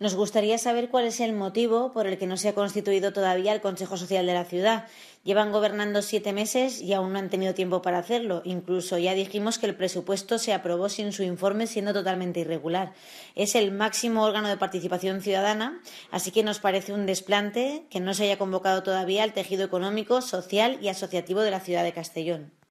Nos gustaría saber cuál es el motivo por el que no se ha constituido todavía el Consejo Social de la ciudad. Llevan gobernando siete meses y aún no han tenido tiempo para hacerlo. Incluso ya dijimos que el presupuesto se aprobó sin su informe, siendo totalmente irregular. Es el máximo órgano de participación ciudadana, así que nos parece un desplante que no se haya convocado todavía el tejido económico, social y asociativo de la ciudad de Castellón.